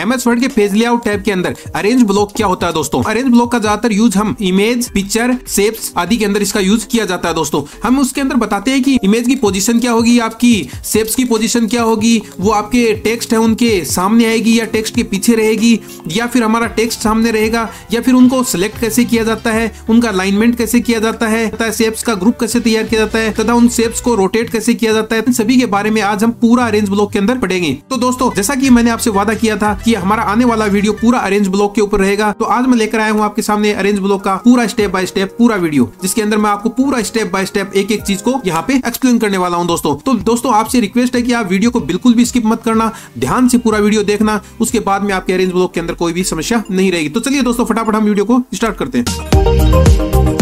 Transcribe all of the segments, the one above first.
MS word के page layout tab के अंदर अरेंज ब्लॉक क्या होता है दोस्तों अरेंज ब्लॉक का ज्यादातर यूज हम इमेज पिक्चर सेप्स आदि के अंदर इसका यूज किया जाता है दोस्तों हम उसके अंदर बताते हैं कि इमेज की पोजीशन क्या होगी आपकी सेप्स की पोजीशन क्या होगी वो आपके टेक्स्ट है उनके सामने आएगी या टेक्स्ट के पीछे रहेगी या फिर हमारा टेक्स्ट सामने रहेगा या फिर उनको सिलेक्ट कैसे किया जाता है उनका अलाइनमेंट कैसे किया जाता है सेप्स का ग्रुप कैसे तैयार किया जाता है तथा उन सेप्स को रोटेट कैसे किया जाता है सभी के बारे में आज हम पूरा अरेंज ब्लॉक के अंदर पढ़ेंगे तो दोस्तों जैसा की मैंने आपसे वादा किया था कि कि हमारा आने वाला वीडियो पूरा अरेंज ब्लॉक के ऊपर रहेगा तो आज मैं लेकर आया हूँ आपके सामने अरेंज ब्लॉक का पूरा स्टेप बाय स्टेप पूरा वीडियो जिसके अंदर मैं आपको पूरा स्टेप बाय स्टेप एक एक चीज को यहाँ पे एक्सप्लेन करने वाला हूँ दोस्तों तो दोस्तों आपसे रिक्वेस्ट है की आप वीडियो को बिल्कुल भी स्किप मत करना ध्यान से पूरा वीडियो देखना उसके बाद में आपके अरेंज ब्लॉक के अंदर कोई भी समस्या नहीं रहेगी तो चलिए दोस्तों फटाफट हम वीडियो को स्टार्ट करते हैं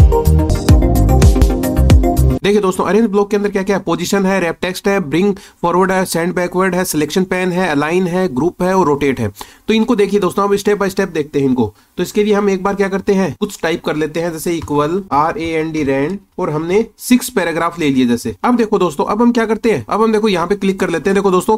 देखिए दोस्तों अरेंज ब्लॉक के अंदर क्या क्या है पोजिशन है रेप टेक्स्ट है ब्रिंग फॉरवर्ड है सेंड बैकवर्ड है सिलेक्शन पेन है अलाइन है ग्रुप है और रोटेट है तो इनको देखिए दोस्तों हम स्टेप बाय स्टेप देखते हैं इनको तो इसके लिए हम एक बार क्या करते हैं कुछ टाइप कर लेते हैं जैसे equal R A N D rand और हमने सिक्स पैराग्राफ ले लिए जैसे अब देखो दोस्तों अब हम क्या करते हैं अब हम देखो यहाँ पे क्लिक कर लेते हैं देखो दोस्तों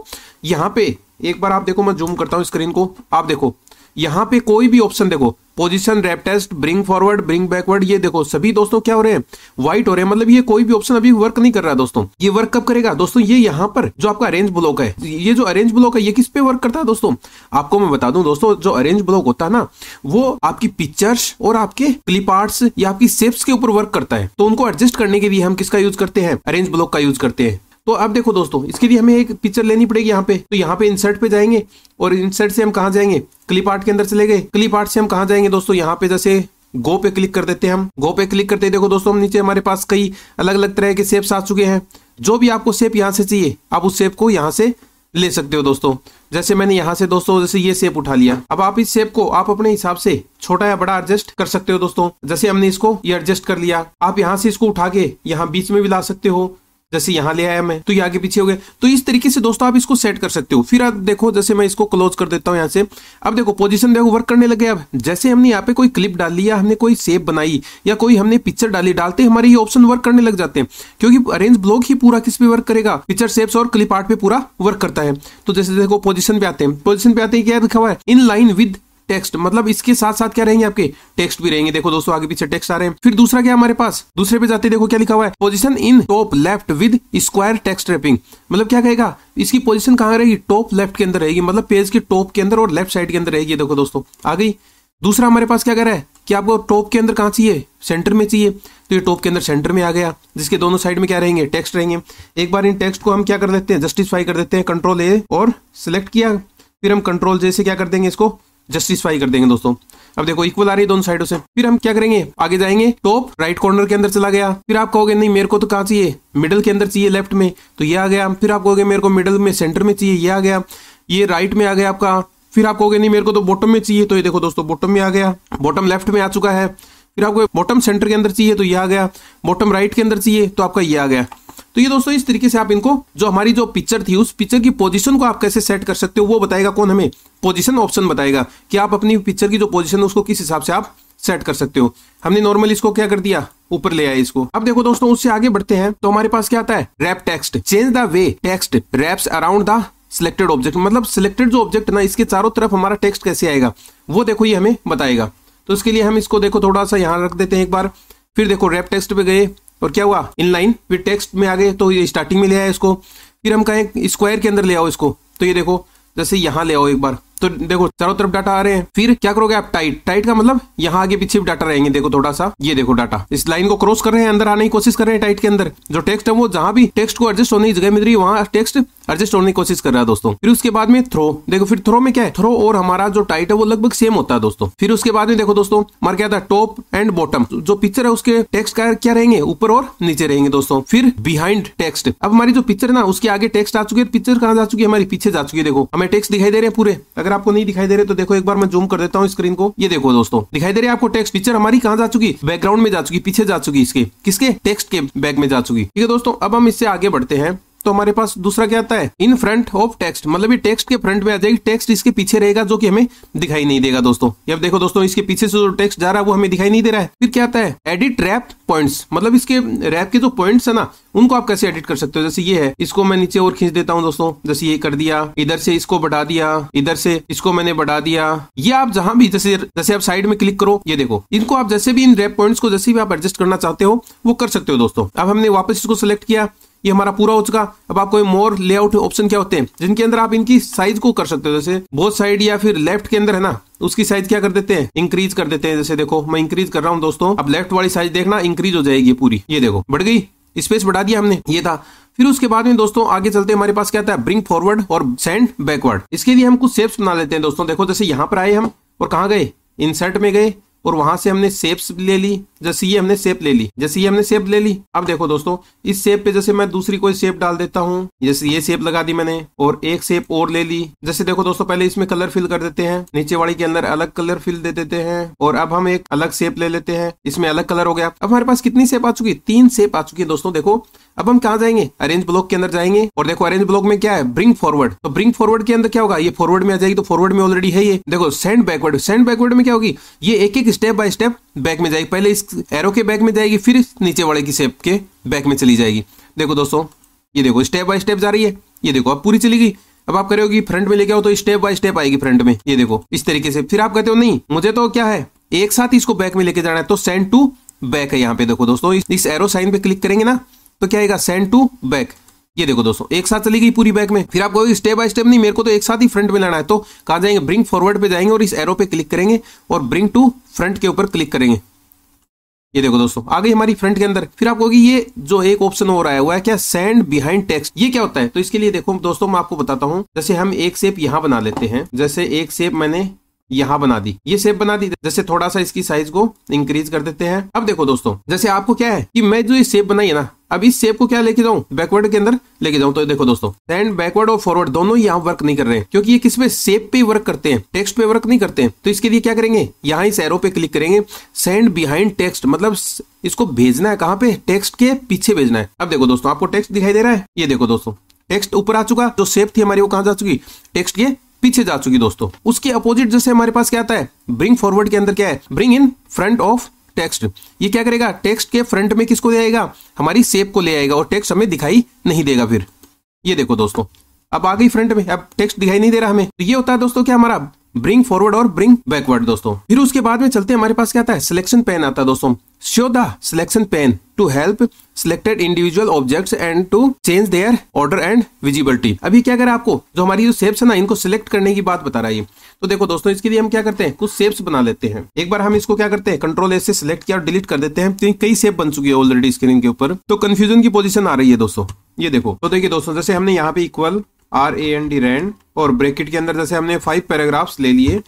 यहाँ पे एक बार आप देखो मैं जूम करता हूँ स्क्रीन को आप देखो यहां पे कोई भी ऑप्शन देखो position wrap test bring forward bring backward ये देखो सभी दोस्तों क्या हो रहे हैं व्हाइट हो रहे हैं मतलब ये कोई भी ऑप्शन अभी वर्क नहीं कर रहा है दोस्तों ये वर्क कब करेगा दोस्तों ये यहाँ पर जो आपका अरेंज ब्लॉक है ये जो अरेंज ब्लॉक है ये किस पे वर्क करता है दोस्तों आपको मैं बता दू दोस्तों जो अरेंज ब्लॉक होता है ना वो आपकी पिक्चर्स और आपके क्लिप आर्ट्स या आपकी सेप्स के ऊपर वर्क करता है तो उनको एडजस्ट करने के लिए हम किसका यूज करते हैं अरेंज ब्लॉक का यूज करते हैं तो अब देखो दोस्तों इसके लिए हमें एक पिक्चर लेनी पड़ेगी यहाँ पे तो यहाँ पे इंसर्ट पे जाएंगे और इंसर्ट से हम कहा जाएंगे क्लिप आर्ट के अंदर चले गए क्लिप आर्ट से हम कहा जाएंगे दोस्तों यहाँ पे जैसे गो पे क्लिक कर देते हैं हम गो पे क्लिक करते देखो दोस्तों हम नीचे हमारे पास कई अलग अलग तरह के सेप्स आ चुके हैं जो भी आपको सेप यहाँ से चाहिए आप उस सेप को यहाँ से ले सकते हो दोस्तों जैसे मैंने यहाँ से दोस्तों जैसे ये सेप उठा लिया अब आप इस सेप को आप अपने हिसाब से छोटा या बड़ा एडजस्ट कर सकते हो दोस्तों जैसे हमने इसको ये एडजस्ट कर लिया आप यहाँ से इसको उठा के यहाँ बीच में भी ला सकते हो जैसे यहां ले आया मैं तो ये आगे पीछे हो गए तो इस तरीके से दोस्तों आप इसको सेट कर सकते हो फिर आप देखो जैसे मैं इसको क्लोज कर देता हूं यहां से अब देखो पोजीशन देखो वर्क करने लगे अब जैसे हमने यहाँ पे कोई क्लिप डाल लिया हमने कोई सेप बनाई या कोई हमने पिक्चर डाली डालते हमारे ये ऑप्शन वर्क करने लग जाते हैं क्योंकि अरेंज ब्लॉक ही पूरा किस पे वर्क करेगा पिक्चर सेप्स और क्लिप आर्ट पे पूरा वर्क करता है तो जैसे देखो पोजिशन पे आते हैं पोजिशन पे आते हैं क्या दिखा हुआ है इन लाइन विद टेक्स्ट मतलब इसके साथ साथ क्या रहेंगे आपके टेक्स्ट भी रहेंगे देखो दोस्तों आगे पीछे टेक्स्ट आ रहे हैं फिर दूसरा क्या हमारे पास दूसरे पे जाते देखो क्या लिखा हुआ है position in top left with square text wrapping मतलब क्या कहेगा इसकी पोजिशन कहाँ रहेगी टॉप लेफ्ट के अंदर रहेगी मतलब पेज के टॉप के अंदर और लेफ्ट साइड के अंदर रहेगी देखो दोस्तों आ गई दूसरा हमारे पास क्या कह रहा है कि आपको टॉप के अंदर कहाँ चाहिए सेंटर में चाहिए तो ये टॉप के अंदर सेंटर में आ गया जिसके दोनों साइड में क्या रहेंगे टेक्स्ट रहेंगे एक बार इन टेक्स्ट को हम क्या कर देते हैं जस्टिफाई कर देते हैं कंट्रोल ए और सिलेक्ट किया फिर हम कंट्रोल जैसे क्या कर देंगे इसको जस्टिसफाई कर देंगे दोस्तों अब देखो इक्वल आ रही है दोनों साइडों से फिर हम क्या करेंगे आगे जाएंगे टॉप राइट कॉर्नर के अंदर चला गया फिर आप कहोगे नहीं मेरे को तो कहाँ चाहिए मिडल के अंदर चाहिए लेफ्ट में तो ये आ गया फिर आप कहोगे मेरे को मिडल में सेंटर में चाहिए ये आ गया ये राइट में आ गया आपका फिर आप कहोगे नहीं मेरे को तो बॉटम में चाहिए तो ये देखो दोस्तों बॉटम में आ गया बॉटम लेफ्ट में आ चुका है फिर आपको बॉटम सेंटर के अंदर चाहिए तो ये आ गया बॉटम राइट के अंदर चाहिए तो आपका ये आ गया तो ये दोस्तों इस तरीके से आप इनको जो हमारी जो पिक्चर थी उस पिक्चर की पोजीशन को आप कैसे सेट कर सकते हो वो बताएगा कौन हमें पोजीशन ऑप्शन बताएगा कि आप अपनी पिक्चर की जो पोजीशन है उसको किस हिसाब से आप सेट कर सकते हो हमने नॉर्मल इसको क्या कर दिया ऊपर ले आए इसको अब देखो दोस्तों उससे आगे बढ़ते हैं तो हमारे पास क्या आता है wrap text change the way text wraps around the selected object मतलब सिलेक्टेड जो ऑब्जेक्ट ना इसके चारों तरफ हमारा टेक्स्ट कैसे आएगा वो देखो ये हमें बताएगा तो इसके लिए हम इसको देखो थोड़ा सा यहाँ रख देते हैं एक बार फिर देखो रैप टेक्स्ट पे गए और क्या हुआ इनलाइन फिर टेक्स्ट में आ गए तो ये स्टार्टिंग में ले आए इसको फिर हम कहें स्क्वायर के अंदर ले आओ इसको तो ये देखो जैसे यहाँ ले आओ एक बार तो देखो चारों तरफ डाटा आ रहे हैं फिर क्या करोगे आप टाइट टाइट का मतलब यहाँ आगे पीछे भी डाटा रहेंगे देखो थोड़ा सा ये देखो डाटा इस लाइन को क्रॉस कर रहे हैं अंदर आने की कोशिश कर रहे हैं टाइट के अंदर जो टेक्स्ट है वो जहां भी टेक्स्ट को एडजस्ट होने की जगह मिल रही है वहां टेक्स्ट एडजस्ट होने की कोशिश कर रहा है दोस्तों फिर उसके बाद में थ्रो देखो फिर थ्रो में क्या है थ्रो और हमारा जो टाइट है वो लगभग सेम होता है दोस्तों फिर उसके बाद में देखो दोस्तों मार क्या था टॉप एंड बॉटम जो पिक्चर है उसके टेक्स्ट का क्या रहेंगे ऊपर और नीचे रहेंगे दोस्तों फिर बिहाइंड टेक्स्ट अब हमारी जो पिक्चर है ना उसके आगे टेक्स्ट आ चुकी है पिक्चर कहाँ जा चुकी है हमारी पीछे जा चुकी है देखो हमें टेक्स्ट दिखाई दे रहे हैं पूरे अगर अगर आपको नहीं दिखाई दे रहे तो देखो एक बार मैं जूम कर देता हूँ स्क्रीन को ये देखो दोस्तों दिखाई दे रही आपको टेक्स्ट पिक्चर हमारी कहाँ जा चुकी बैकग्राउंड में जा चुकी पीछे जा चुकी इसके किसके टेक्स्ट के बैग में जा चुकी ठीक है दोस्तों अब हम इससे आगे बढ़ते हैं तो हमारे पास दूसरा क्या आता है इन फ्रंट ऑफ टेक्स्ट मतलब ये टेक्स्ट के फ्रंट में आ जाएगी टेक्स्ट इसके पीछे रहेगा जो कि हमें दिखाई नहीं देगा दोस्तों अब देखो दोस्तों इसके पीछे से जो टेक्स्ट जा रहा है वो हमें दिखाई नहीं दे रहा है फिर क्या आता है एडिट रैप पॉइंट्स मतलब इसके रैप के जो पॉइंट्स है ना उनको आप कैसे एडिट कर सकते हो जैसे ये है इसको मैं नीचे और खींच देता हूँ दोस्तों जैसे ये कर दिया इधर से इसको बढ़ा दिया इधर से इसको मैंने बढ़ा दिया ये आप जहां भी जैसे जैसे आप साइड में क्लिक करो ये देखो इनको आप जैसे भी इन रैप पॉइंट्स को जैसे भी आप एडजस्ट करना चाहते हो वो कर सकते हो दोस्तों अब हमने वापस इसको सिलेक्ट किया ये हमारा पूरा हो चुका अब आपको ये मोर लेआउट ऑप्शन क्या होते हैं जिनके अंदर आप इनकी साइज को कर सकते हो जैसे बोथ साइड या फिर लेफ्ट के अंदर है ना उसकी साइज क्या कर देते हैं इंक्रीज कर देते हैं जैसे देखो मैं इंक्रीज कर रहा हूँ दोस्तों अब लेफ्ट वाली साइज देखना इंक्रीज हो जाएगी पूरी ये देखो बढ़ गई स्पेस बढ़ा दिया हमने ये था फिर उसके बाद में दोस्तों आगे चलते हमारे पास क्या था ब्रिंग फॉरवर्ड और सेंड बैकवर्ड इसके लिए हम कुछ सेप्स बना लेते हैं दोस्तों देखो जैसे यहाँ पर आए हम और कहा गए इंसर्ट में गए और वहां से हमने सेप्स ले ली जैसे ये हमने सेप ले ली जैसे ये हमने सेप ले ली अब देखो दोस्तों इस शेप पे जैसे मैं दूसरी कोई शेप डाल देता हूँ जैसे ये शेप लगा दी मैंने और एक शेप और ले ली जैसे देखो दोस्तों पहले इसमें कलर फिल कर देते हैं नीचे वाली के अंदर अलग कलर फिल दे देते हैं और अब हम एक अलग सेप ले लेते हैं इसमें अलग कलर हो गया अब हमारे पास कितनी सेप आ चुकी है तीन सेप आ चुकी है दोस्तों देखो अब हम कहा जाएंगे अरेंज ब्लॉक के अंदर जाएंगे और देखो अरेंज ब्लॉक में क्या है ब्रिंग फॉरवर्ड तो ब्रिंग फॉरवर्ड के अंदर क्या होगा ये फॉरवर्ड में आ जाएगी तो फॉरवर्ड में ऑलरेडी है ये देखो सेंड बैकवर्ड सेंड बैकवर्ड में क्या होगी ये एक एक स्टेप बाय स्टेप बैक में जाएगी पहले इस एरो के बैक में जाएगी फिर नीचे वाले की शेप के बैक में चली जाएगी देखो दोस्तों ये देखो स्टेप बाय स्टेप जा रही है ये देखो अब पूरी चली गई अब आप करे होगी फ्रंट में लेके आओ तो स्टेप बाय स्टेप आएगी फ्रंट में ये देखो इस तरीके से फिर आप कहते हो नहीं मुझे तो क्या है एक साथ इसको बैक में लेके जाना है तो सेंड टू बैक है यहाँ पे देखो दोस्तों इस एरो साइन पे क्लिक करेंगे ना तो क्या आएगा सेंड टू बैक ये देखो दोस्तों एक साथ चली गई पूरी बैक में फिर आप कहोगे स्टेप बाय स्टेप नहीं मेरे को तो एक साथ ही फ्रंट में लाना है तो कहा जाएंगे ब्रिंग फॉरवर्ड पे जाएंगे और इस एरो पे क्लिक करेंगे और ब्रिंग टू फ्रंट के ऊपर क्लिक करेंगे ये देखो दोस्तों आ गई हमारी फ्रंट के अंदर फिर आपको ये जो एक ऑप्शन रहा है वो है क्या सैंड बिहाइंड टेक्स्ट ये क्या होता है तो इसके लिए देखो दोस्तों मैं आपको बताता हूँ जैसे हम एक सेप यहाँ बना लेते हैं जैसे एक सेप मैंने यहाँ बना दी ये सेप बना दी जैसे थोड़ा सा इसकी साइज को इंक्रीज कर देते हैं अब देखो दोस्तों जैसे आपको क्या है कि मैं जो ये सेप बनाई है ना अब इस सेप को क्या लेके जाऊं बैकवर्ड के अंदर लेके जाऊं तो देखो दोस्तों सेंड बैकवर्ड और फॉरवर्ड दोनों यहाँ वर्क नहीं कर रहे हैं क्योंकि ये किस पे सेप पे वर्क करते हैं टेक्स्ट पे वर्क नहीं करते हैं तो इसके लिए क्या करेंगे यहाँ इस एरो पे क्लिक करेंगे सेंड बिहाइंड टेक्स्ट मतलब इसको भेजना है कहाँ पे टेक्स्ट के पीछे भेजना है अब देखो दोस्तों आपको टेक्स्ट दिखाई दे रहा है ये देखो दोस्तों टेक्स्ट ऊपर आ चुका जो सेप थी हमारी वो कहा जा चुकी टेक्स्ट के पीछे जा चुकी दोस्तों उसके अपोजिट जैसे हमारे पास क्या आता है ब्रिंग फॉरवर्ड के अंदर क्या है bring in front of text ये क्या करेगा टेक्स्ट के फ्रंट में किसको ले आएगा हमारी सेप को ले आएगा और टेक्स्ट हमें दिखाई नहीं देगा फिर ये देखो दोस्तों अब आ गई फ्रंट में अब टेक्स्ट दिखाई नहीं दे रहा हमें तो ये होता है दोस्तों क्या हमारा ब्रिंग फॉरवर्ड और ब्रिंग बैकवर्ड दोस्तों फिर उसके बाद में चलते हैं हमारे पास क्या आता है सिलेक्शन पेन आता है दोस्तों show the selection pane to help selected individual objects and to change their order and visibility अभी क्या करें आपको जो हमारी जो सेप्स है ना इनको सिलेक्ट करने की बात बता रहा है तो देखो दोस्तों इसके लिए हम क्या करते हैं कुछ सेप्स बना लेते हैं एक बार हम इसको क्या करते हैं कंट्रोल एस से सिलेक्ट किया और डिलीट कर देते हैं तो कई सेप बन चुकी है ऑलरेडी स्क्रीन के ऊपर तो कंफ्यूजन की पोजिशन आ रही है दोस्तों ये देखो तो देखिए दोस्तों जैसे हमने यहाँ पे equal R A N D rand और ब्रैकेट के अंदर जैसे हमने फाइव पैराग्राफ्स ले लिए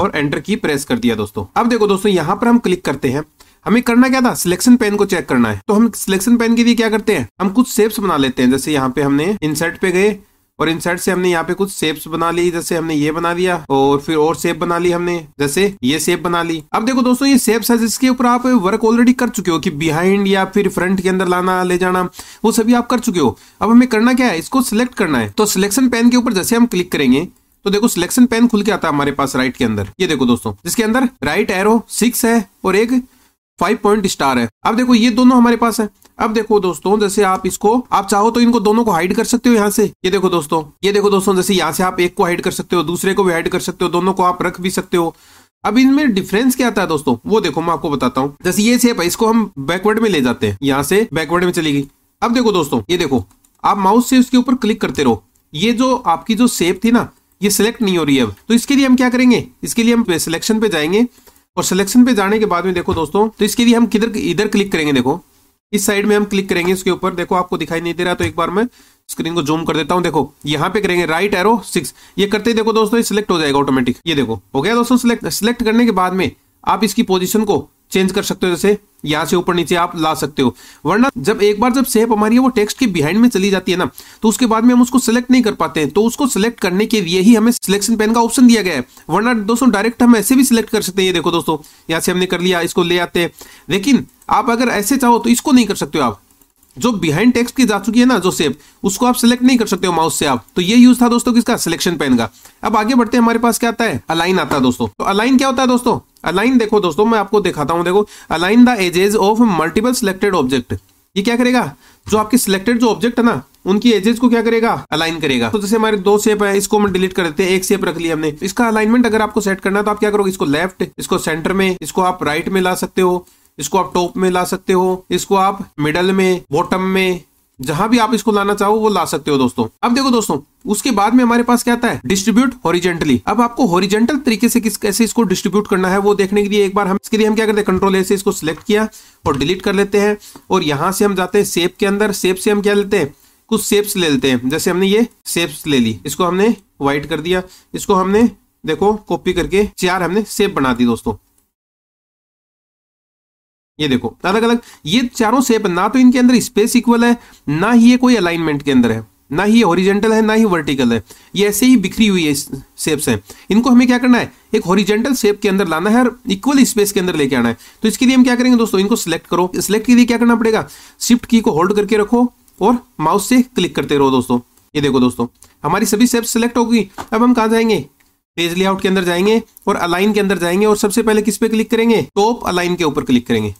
और एंटर की प्रेस कर दिया दोस्तों अब देखो दोस्तों यहाँ पर हम क्लिक करते हैं हमें करना क्या था सिलेक्शन पेन को चेक करना है तो हम सिलेक्शन पेन के लिए क्या करते हैं हम कुछ सेप्स बना लेते हैं जैसे यहाँ पे हमने इंसर्ट पे गए और इन साइड से हमने यहाँ पे कुछ सेप्स बना ली जैसे हमने ये बना लिया और फिर और सेप बना ली हमने जैसे ये सेप बना ली अब देखो दोस्तों ये सेप्स है जिसके ऊपर आप वर्क ऑलरेडी कर चुके हो कि बिहाइंड या फिर फ्रंट के अंदर लाना ले जाना वो सभी आप कर चुके हो अब हमें करना क्या है इसको सिलेक्ट करना है तो सिलेक्शन पेन के ऊपर जैसे हम क्लिक करेंगे तो देखो सिलेक्शन पेन खुल के आता है हमारे पास राइट के अंदर ये देखो दोस्तों जिसके अंदर राइट एरो सिक्स है और एक फाइव पॉइंट स्टार है अब देखो ये दोनों हमारे पास है अब देखो दोस्तों जैसे आप इसको आप चाहो तो इनको दोनों को हाइड कर सकते हो यहाँ से ये देखो दोस्तों ये देखो दोस्तों जैसे यहाँ से आप एक को हाइड कर सकते हो दूसरे को भी हाइड कर सकते हो दोनों को आप रख भी सकते हो अब इनमें डिफरेंस क्या आता है दोस्तों वो देखो मैं आपको बताता हूँ जैसे ये सेप है इसको हम बैकवर्ड में ले जाते हैं यहाँ से बैकवर्ड में चली गई अब देखो दोस्तों ये देखो आप माउस से उसके ऊपर क्लिक करते रहो ये जो आपकी जो सेप थी ना ये सिलेक्ट नहीं हो रही है अब तो इसके लिए हम क्या करेंगे इसके लिए हम सिलेक्शन पे जाएंगे और सिलेक्शन पे जाने के बाद में देखो दोस्तों तो इसके लिए हम किधर इधर क्लिक करेंगे देखो इस साइड में हम क्लिक करेंगे इसके ऊपर देखो आपको दिखाई नहीं दे रहा तो एक बार मैं स्क्रीन को जूम कर देता हूं देखो यहाँ पे करेंगे राइट एरो सिक्स ये करते ही देखो दोस्तों सिलेक्ट हो जाएगा ऑटोमेटिक ये देखो हो गया दोस्तों सिलेक्ट करने के बाद में आप इसकी पोजिशन को चेंज कर सकते हो जैसे यहाँ से ऊपर नीचे आप ला सकते हो वरना जब एक बार जब सेप हमारी है वो टेक्स्ट के बिहाइंड में चली जाती है ना तो उसके बाद में हम उसको सिलेक्ट नहीं कर पाते हैं तो उसको सिलेक्ट करने के लिए ही हमें सिलेक्शन पेन का ऑप्शन दिया गया है वरना दोस्तों डायरेक्ट हम ऐसे भी सिलेक्ट कर सकते हैं ये देखो दोस्तों यहाँ से हमने कर लिया इसको ले आते हैं लेकिन आप अगर ऐसे चाहो तो इसको नहीं कर सकते हो आप जो बिहाइंड टेक्स्ट की जा चुकी है ना जो सेप उसको आप सिलेक्ट नहीं कर सकते हो माउस से आप तो ये यूज था दोस्तों किसका सिलेक्शन पेन का अब आगे बढ़ते हैं हमारे पास क्या आता है अलाइन आता है दोस्तों तो अलाइन क्या होता है दोस्तों अलाइन देखो दोस्तों मैं आपको दिखाता हूं देखो align the edges of multiple selected object ये क्या करेगा जो आपके सिलेक्टेड जो ऑब्जेक्ट है ना उनकी एजेस को क्या करेगा अलाइन करेगा तो जैसे हमारे दो शेप है इसको हम डिलीट कर देते हैं एक शेप रख लिया हमने इसका अलाइनमेंट अगर आपको सेट करना है तो आप क्या करोगे इसको लेफ्ट इसको सेंटर में इसको आप राइट में ला सकते हो इसको आप टॉप में ला सकते हो इसको आप मिडल में बॉटम में जहां भी आप इसको लाना चाहो वो ला सकते हो दोस्तों अब देखो दोस्तों उसके बाद में हमारे पास क्या आता है डिस्ट्रीब्यूट होरिजेंटली अब आपको होरिजेंटल तरीके से किस कैसे इसको डिस्ट्रीब्यूट करना है वो देखने के लिए एक बार हम इसके लिए हम क्या करते हैं कंट्रोल ऐसे से इसको सिलेक्ट किया और डिलीट कर लेते हैं और यहां से हम जाते हैं सेप के अंदर सेप से हम क्या लेते हैं कुछ सेप्स ले लेते हैं जैसे हमने ये सेप्स ले ली इसको हमने व्हाइट कर दिया इसको हमने देखो कॉपी करके चार हमने सेप बना दी दोस्तों ये देखो अलग अलग ये चारों शेप ना तो इनके अंदर स्पेस इक्वल है ना ही ये कोई अलाइनमेंट के अंदर है ना ही हॉरिजेंटल है ना ही वर्टिकल है ये ऐसे ही बिखरी हुई है शेप्स हैं इनको हमें क्या करना है एक हॉरिजेंटल शेप के अंदर लाना है और इक्वल स्पेस के अंदर लेके आना है तो इसके लिए हम क्या करेंगे दोस्तों इनको सिलेक्ट करो सिलेक्ट के लिए क्या करना पड़ेगा शिफ्ट की को होल्ड करके रखो और माउस से क्लिक करते रहो दोस्तों ये देखो दोस्तों हमारी सभी शेप सिलेक्ट होगी अब हम कहाँ जाएंगे पेज लेआउट के अंदर जाएंगे और अलाइन के अंदर जाएंगे और सबसे पहले किस पे क्लिक करेंगे टॉप अलाइन के ऊपर क्लिक करेंगे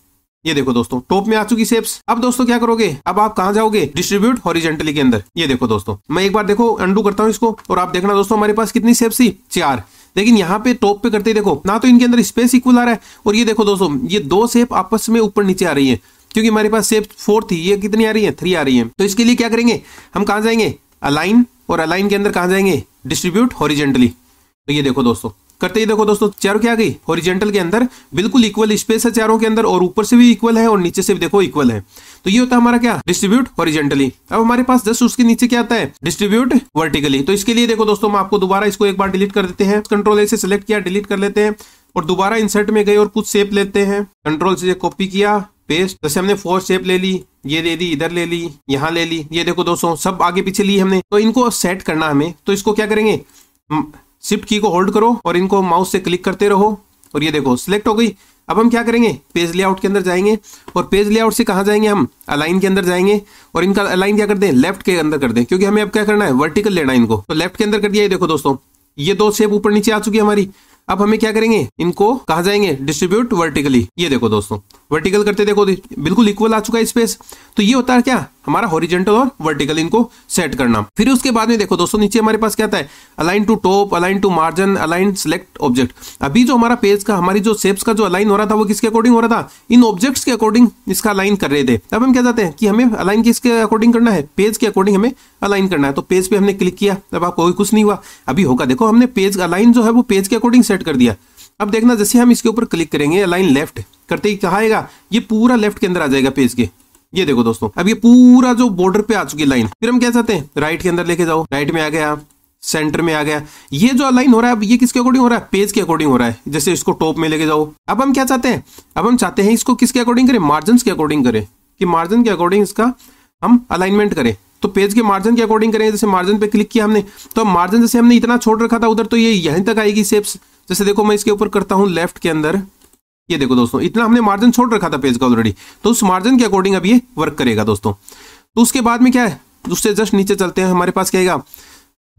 ये देखो दोस्तों टॉप में आ चुकी शेप्स अब दोस्तों क्या करोगे अब आप कहा जाओगे डिस्ट्रीब्यूट हॉरिजेंटली के अंदर ये देखो दोस्तों मैं एक बार देखो अंडू करता हूँ इसको और आप देखना दोस्तों हमारे पास कितनी शेप्स थी चार लेकिन यहाँ पे टॉप पे करते देखो ना तो इनके अंदर स्पेस इक्वल आ रहा है और ये देखो दोस्तों ये दो शेप आपस में ऊपर नीचे आ रही है क्योंकि हमारे पास सेप फोर थी ये कितनी आ रही है थ्री आ रही है तो इसके लिए क्या करेंगे हम कहा जाएंगे अलाइन और अलाइन के अंदर कहा जाएंगे डिस्ट्रीब्यूट हॉरिजेंटली तो ये देखो दोस्तों करते ही देखो दोस्तों चारों क्या गई ओरिजेंटल के अंदर बिल्कुल इक्वल स्पेस है चारों के अंदर और ऊपर से भी इक्वल है और नीचे से भी देखो इक्वल है तो ये होता है हमारा क्या डिस्ट्रीब्यूट ओरिजेंटली अब हमारे पास जस्ट उसके नीचे क्या आता है डिस्ट्रीब्यूट वर्टिकली तो इसके लिए देखो दोस्तों हम आपको दोबारा इसको एक बार डिलीट कर देते हैं कंट्रोल ए सेलेक्ट किया डिलीट कर लेते हैं और दोबारा इंसर्ट में गए और कुछ सेप लेते हैं कंट्रोल से कॉपी किया पेस्ट जैसे हमने फोर शेप ले ली ये ले ली इधर ले ली यहाँ ले ली ये देखो दोस्तों सब आगे पीछे ली हमने तो इनको सेट करना हमें तो इसको क्या करेंगे शिफ्ट की को होल्ड करो और इनको माउस से क्लिक करते रहो और ये देखो सिलेक्ट हो गई अब हम क्या करेंगे पेज लेआउट के अंदर जाएंगे और पेज लेआउट से कहाँ जाएंगे हम अलाइन के अंदर जाएंगे और इनका अलाइन क्या कर दें लेफ्ट के अंदर कर दें क्योंकि हमें अब क्या करना है वर्टिकल लेना है इनको तो लेफ्ट के अंदर कर दिया ये देखो दोस्तों ये दो शेप ऊपर नीचे आ चुकी है हमारी अब हमें क्या करेंगे इनको कहा जाएंगे डिस्ट्रीब्यूट वर्टिकली ये देखो दोस्तों वर्टिकल करते देखो बिल्कुल इक्वल आ चुका है स्पेस तो ये होता है क्या हमारा हॉरिजेंटल और वर्टिकल इनको सेट करना फिर उसके बाद में देखो दोस्तों नीचे हमारे पास क्या आता है align to top align to margin align select object अभी जो हमारा पेज का हमारी जो शेप्स का जो अलाइन हो रहा था वो किसके अकॉर्डिंग हो रहा था इन ऑब्जेक्ट्स के अकॉर्डिंग इसका अलाइन कर रहे थे अब हम क्या चाहते हैं कि हमें अलाइन किसके अकॉर्डिंग करना है पेज के अकॉर्डिंग हमें अलाइन करना है तो पेज पे हमने क्लिक किया तब आपको कुछ नहीं हुआ अभी होगा देखो हमने पेज अलाइन जो है वो पेज के अकॉर्डिंग सेट कर दिया अब देखना जैसे हम इसके ऊपर क्लिक करेंगे अलाइन लेफ्ट करते ही कहा आएगा ये पूरा लेफ्ट के अंदर आ जाएगा पेज के ये देखो दोस्तों अब ये पूरा जो बॉर्डर पे आ चुकी लाइन फिर हम क्या चाहते हैं राइट के अंदर लेके जाओ राइट में आ गया सेंटर में आ गया ये जो अलाइन हो रहा है अब ये किसके अकॉर्डिंग हो रहा है पेज के अकॉर्डिंग हो रहा है जैसे इसको टॉप में लेके जाओ अब हम क्या चाहते हैं अब हम चाहते हैं इसको किसके अकॉर्डिंग करें मार्जिन के अकॉर्डिंग करें कि मार्जिन के अकॉर्डिंग इसका हम अलाइनमेंट करें तो पेज के मार्जिन के अकॉर्डिंग करें जैसे मार्जिन पे क्लिक किया हमने तो मार्जिन जैसे हमने इतना छोड़ रखा था उधर तो ये यहीं तक आएगी सेप्स जैसे देखो मैं इसके ऊपर करता हूं लेफ्ट के अंदर ये देखो दोस्तों इतना हमने मार्जिन छोड़ रखा था पेज का ऑलरेडी तो उस मार्जिन के अकॉर्डिंग अब ये वर्क करेगा दोस्तों तो उसके बाद में क्या है उससे जस्ट नीचे चलते हैं हमारे पास क्या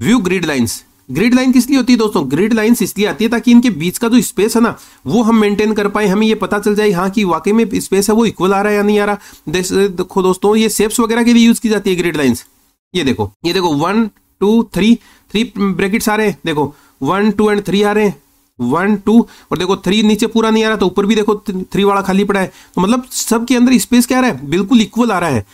view grid lines grid line किस लिए होती है दोस्तों ग्रिड लाइन्स इसलिए आती है ताकि इनके बीच का जो स्पेस है ना वो हम मेंटेन कर पाए हमें ये पता चल जाए हाँ कि वाकई में स्पेस है वो इक्वल आ रहा है या नहीं आ रहा देखो दोस्तों ये सेप्स वगैरह के लिए यूज की जाती है ग्रिड लाइन्स ये देखो ये देखो one two three three brackets आ रहे हैं देखो वन टू एंड थ्री आ रहे हैं वन टू और देखो थ्री नीचे पूरा नहीं आ रहा तो ऊपर भी देखो थ्री वाला खाली पड़ा है तो मतलब सबके अंदर स्पेस क्या आ रहा है बिल्कुल इक्वल आ रहा है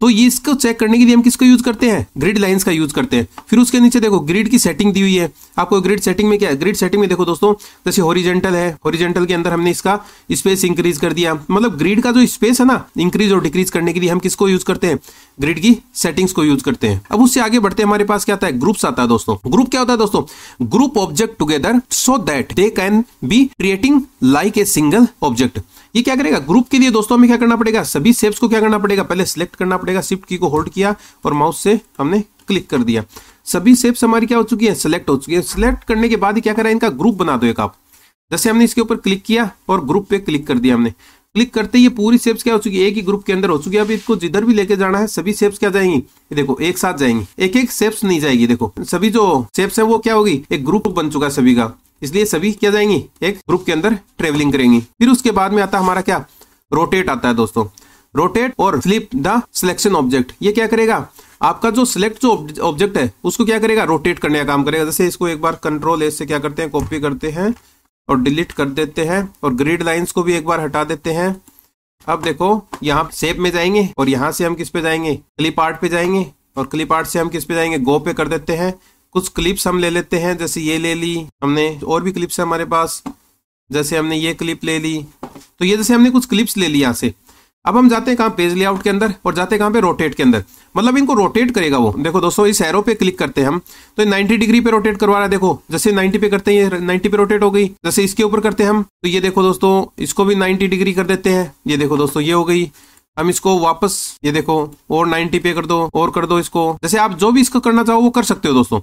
तो ये इसको चेक करने के लिए हम किसको यूज करते हैं ग्रिड लाइंस का यूज करते हैं फिर उसके नीचे देखो ग्रिड की सेटिंग दी हुई है आपको ग्रिड सेटिंग में क्या है ग्रिड सेटिंग में देखो दोस्तों जैसे होरिजेंटल है होरिजेंटल के अंदर हमने इसका स्पेस इंक्रीज कर दिया मतलब ग्रिड का जो स्पेस है ना इंक्रीज और डिक्रीज करने के लिए हम किसको यूज करते हैं ग्रिड की सेटिंग्स को यूज करते हैं अब उससे आगे बढ़ते हैं हमारे पास क्या आता है ग्रुप्स आता है दोस्तों ग्रुप क्या होता है दोस्तों group object together so that they can be creating like a single object ये क्या करेगा ग्रुप के लिए दोस्तों हमें क्या करना पड़ेगा सभी सेप्स को क्या करना पड़ेगा पहले सिलेक्ट करना पड़ेगा शिफ्ट की को होल्ड किया और माउस से हमने क्लिक कर दिया सभी सेप्स हमारी क्या हो चुकी है सिलेक्ट हो चुकी है सिलेक्ट करने के बाद ही क्या करा इनका ग्रुप बना दो एक आप जैसे हमने इसके ऊपर क्लिक किया और ग्रुप पे क्लिक कर दिया हमने क्लिक करते ही पूरी सेप्स क्या हो चुकी है एक ही ग्रुप के अंदर हो चुकी है अब इसको जिधर भी लेके जाना है सभी सेप्स क्या जाएंगी ये देखो एक साथ जाएंगी एक एक सेप्स नहीं जाएगी देखो सभी जो सेप्स है वो क्या होगी एक ग्रुप बन चुका है सभी का इसलिए सभी क्या जाएंगी एक ग्रुप के अंदर ट्रेवलिंग करेंगी फिर उसके बाद में आता हमारा क्या रोटेट आता है दोस्तों रोटेट और फ्लिप द सिलेक्शन ऑब्जेक्ट ये क्या करेगा आपका जो सिलेक्ट जो ऑब्जेक्ट है उसको क्या करेगा रोटेट करने का काम करेगा जैसे इसको एक बार कंट्रोल एस से क्या करते हैं कॉपी करते हैं और डिलीट कर देते हैं और ग्रिड लाइंस को भी एक बार हटा देते हैं अब देखो यहाँ सेप में जाएंगे और यहाँ से हम किस पे जाएंगे क्लिप आर्ट पे जाएंगे और क्लिप आर्ट से हम किस पे जाएंगे गो पे कर देते हैं कुछ क्लिप्स हम ले लेते हैं जैसे ये ले ली हमने और भी क्लिप्स है हमारे पास जैसे हमने ये क्लिप ले ली तो ये जैसे हमने कुछ क्लिप्स ले ली यहाँ से अब हम जाते हैं कहाँ पेज लेआउट के अंदर और जाते हैं कहाँ पे रोटेट के अंदर मतलब इनको रोटेट करेगा वो देखो दोस्तों इस एरो पे क्लिक करते हैं हम तो 90 डिग्री पे रोटेट करवा रहा है देखो जैसे 90 पे करते हैं ये 90 पे रोटेट हो गई जैसे इसके ऊपर करते हैं हम तो ये देखो दोस्तों इसको भी 90 डिग्री कर देते हैं ये देखो दोस्तों ये हो गई हम इसको वापस ये देखो और 90 पे कर दो और कर दो इसको जैसे आप जो भी इसको करना चाहो वो कर सकते हो दोस्तों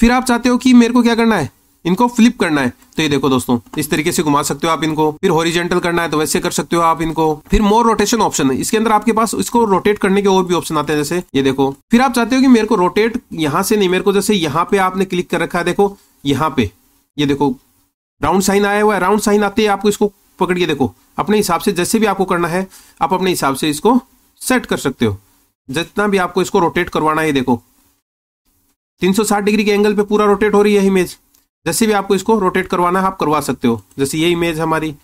फिर आप चाहते हो कि मेरे को क्या करना है इनको फ्लिप करना है तो ये देखो दोस्तों इस तरीके से घुमा सकते हो आप इनको फिर हॉरिजेंटल करना है तो वैसे कर सकते हो आप इनको फिर मोर रोटेशन ऑप्शन है इसके अंदर आपके पास इसको रोटेट करने के और भी ऑप्शन आते हैं जैसे ये देखो फिर आप चाहते हो कि मेरे को रोटेट यहाँ से नहीं मेरे को जैसे यहाँ पे आपने क्लिक कर रखा है देखो यहाँ पे ये देखो राउंड साइन आया हुआ है राउंड साइन आते ही आपको इसको पकड़ के देखो अपने हिसाब से जैसे भी आपको करना है आप अपने हिसाब से इसको सेट कर सकते हो जितना भी आपको इसको रोटेट करवाना है देखो 360 डिग्री के एंगल पे पूरा रोटेट हो रही है इमेज जैसे भी आपको इसको रोटेट करवाना है आप करवा सकते हो जैसे ये इमेज हमारी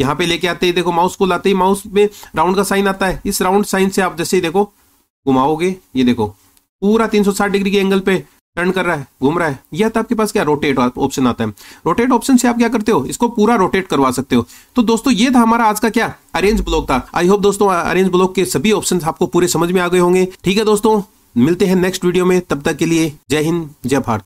यहाँ पे लेके आते ही देखो माउस को लाते ही माउस में राउंड का साइन आता है इस राउंड साइन से आप जैसे ही देखो घुमाओगे ये देखो पूरा 360 डिग्री के एंगल पे टर्न कर रहा है घूम रहा है यह तो आपके पास क्या रोटेट ऑप्शन आता है रोटेट ऑप्शन से आप क्या करते हो इसको पूरा रोटेट करवा सकते हो तो दोस्तों ये था हमारा आज का क्या अरेंज ब्लॉक था आई होप दोस्तों अरेंज ब्लॉक के सभी ऑप्शन आपको पूरे समझ में आ गए होंगे ठीक है दोस्तों मिलते हैं नेक्स्ट वीडियो में तब तक के लिए जय हिंद जय भारत